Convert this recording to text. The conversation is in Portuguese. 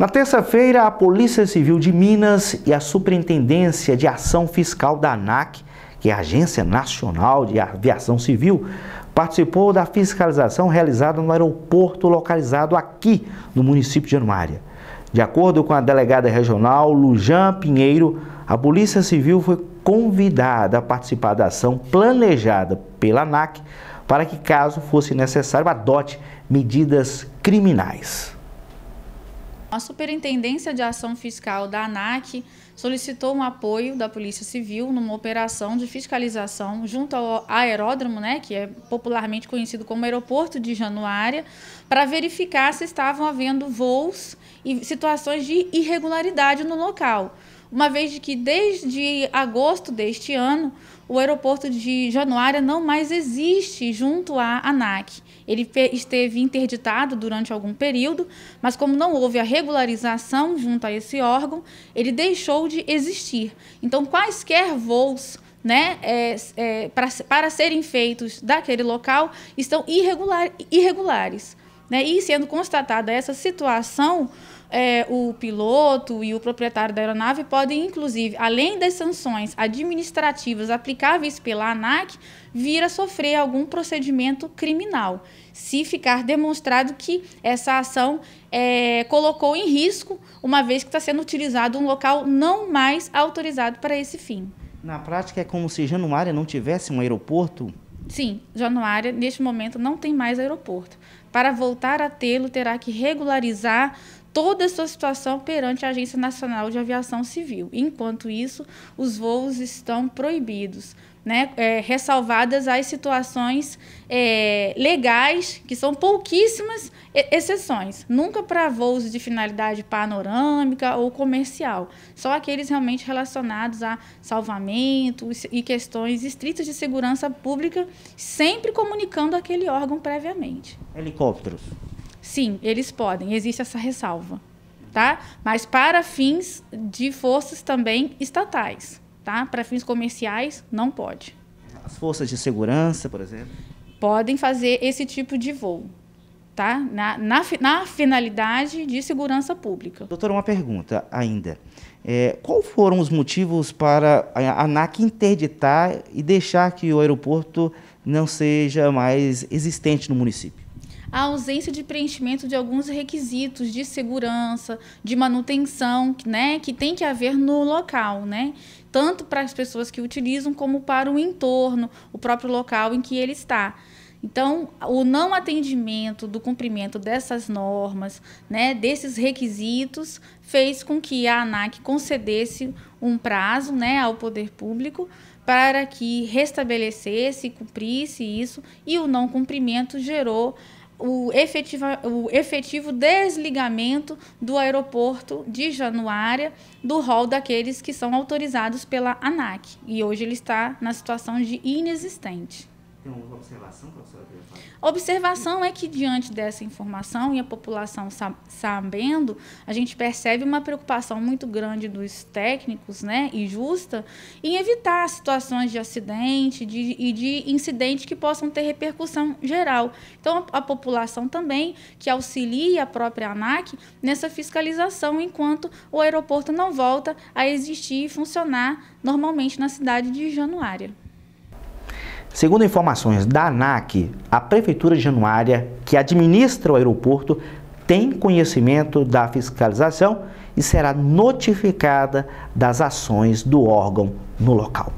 Na terça-feira, a Polícia Civil de Minas e a Superintendência de Ação Fiscal da ANAC, que é a Agência Nacional de Aviação Civil, participou da fiscalização realizada no aeroporto localizado aqui no município de Anuária. De acordo com a delegada regional Lujan Pinheiro, a Polícia Civil foi convidada a participar da ação planejada pela ANAC para que, caso fosse necessário, adote medidas criminais. A Superintendência de Ação Fiscal da ANAC solicitou um apoio da Polícia Civil numa operação de fiscalização junto ao aeródromo, né, que é popularmente conhecido como Aeroporto de Januária, para verificar se estavam havendo voos e situações de irregularidade no local uma vez que desde agosto deste ano, o aeroporto de Januária não mais existe junto à ANAC. Ele esteve interditado durante algum período, mas como não houve a regularização junto a esse órgão, ele deixou de existir. Então, quaisquer voos né, é, é, pra, para serem feitos daquele local estão irregular, irregulares. Né? E sendo constatada essa situação, é, o piloto e o proprietário da aeronave podem, inclusive, além das sanções administrativas aplicáveis pela ANAC, vir a sofrer algum procedimento criminal, se ficar demonstrado que essa ação é, colocou em risco, uma vez que está sendo utilizado um local não mais autorizado para esse fim. Na prática, é como se Januária não tivesse um aeroporto? Sim, Januária, neste momento, não tem mais aeroporto. Para voltar a tê-lo, terá que regularizar toda a sua situação perante a Agência Nacional de Aviação Civil. Enquanto isso, os voos estão proibidos, né? É, ressalvadas as situações é, legais, que são pouquíssimas exceções, nunca para voos de finalidade panorâmica ou comercial, só aqueles realmente relacionados a salvamento e questões estritas de segurança pública, sempre comunicando aquele órgão previamente. Helicópteros. Sim, eles podem, existe essa ressalva, tá? Mas para fins de forças também estatais, tá? Para fins comerciais, não pode. As forças de segurança, por exemplo? Podem fazer esse tipo de voo, tá? Na, na, na finalidade de segurança pública. Doutora, uma pergunta ainda. É, qual foram os motivos para a ANAC interditar e deixar que o aeroporto não seja mais existente no município? a ausência de preenchimento de alguns requisitos de segurança, de manutenção, né, que tem que haver no local, né? Tanto para as pessoas que utilizam como para o entorno, o próprio local em que ele está. Então, o não atendimento do cumprimento dessas normas, né, desses requisitos, fez com que a ANAC concedesse um prazo né, ao poder público para que restabelecesse e cumprisse isso, e o não cumprimento gerou o, efetiva, o efetivo desligamento do aeroporto de Januária do rol daqueles que são autorizados pela ANAC. E hoje ele está na situação de inexistente. Tem uma observação que a senhora queria fazer? A observação é que, diante dessa informação e a população sabendo, a gente percebe uma preocupação muito grande dos técnicos, né, e justa, em evitar situações de acidente de, e de incidente que possam ter repercussão geral. Então, a, a população também que auxilie a própria ANAC nessa fiscalização, enquanto o aeroporto não volta a existir e funcionar normalmente na cidade de Januária. Segundo informações da ANAC, a Prefeitura de Januária, que administra o aeroporto, tem conhecimento da fiscalização e será notificada das ações do órgão no local.